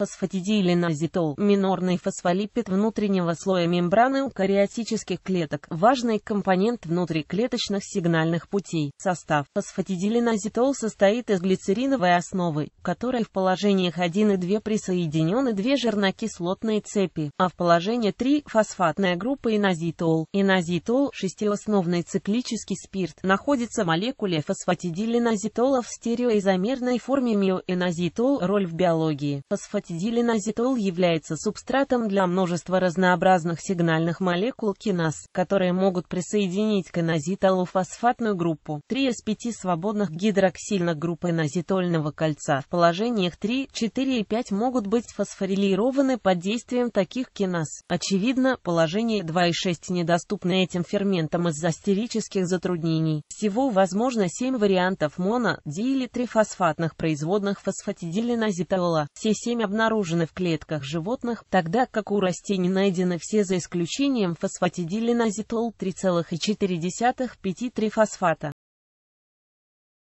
фосфатидилиназитол – минорный фосфолипид внутреннего слоя мембраны у эукариотических клеток, важный компонент внутриклеточных сигнальных путей. Состав фосфатидилиназитол состоит из глицериновой основы, в которой в положениях 1 и 2 присоединены две жирнокислотные цепи, а в положении 3 – фосфатная группа иназитол. Иназитол – шестиосновный циклический спирт, находится в молекуле фосфатидилиназитола в стереоизомерной форме миоиназитол. Роль в биологии. Фосфатидилиназитол зеленозитол является субстратом для множества разнообразных сигнальных молекул киназ, которые могут присоединить к инозитолу фосфатную группу Три из пяти свободных гидроксильных групп инозитольного кольца. В положениях 3, 4 и 5 могут быть фосфорилированы под действием таких киназ. Очевидно, положение 2 и 6 недоступны этим ферментам из-за стерических затруднений. Всего возможно 7 вариантов моно, ди или трифосфатных производных фосфатидилинозитола. Все 7 обнаружены обнаружены в клетках животных, тогда как у растений найдены все за исключением фосфатидилинозитол 3,4-5,3 фосфата.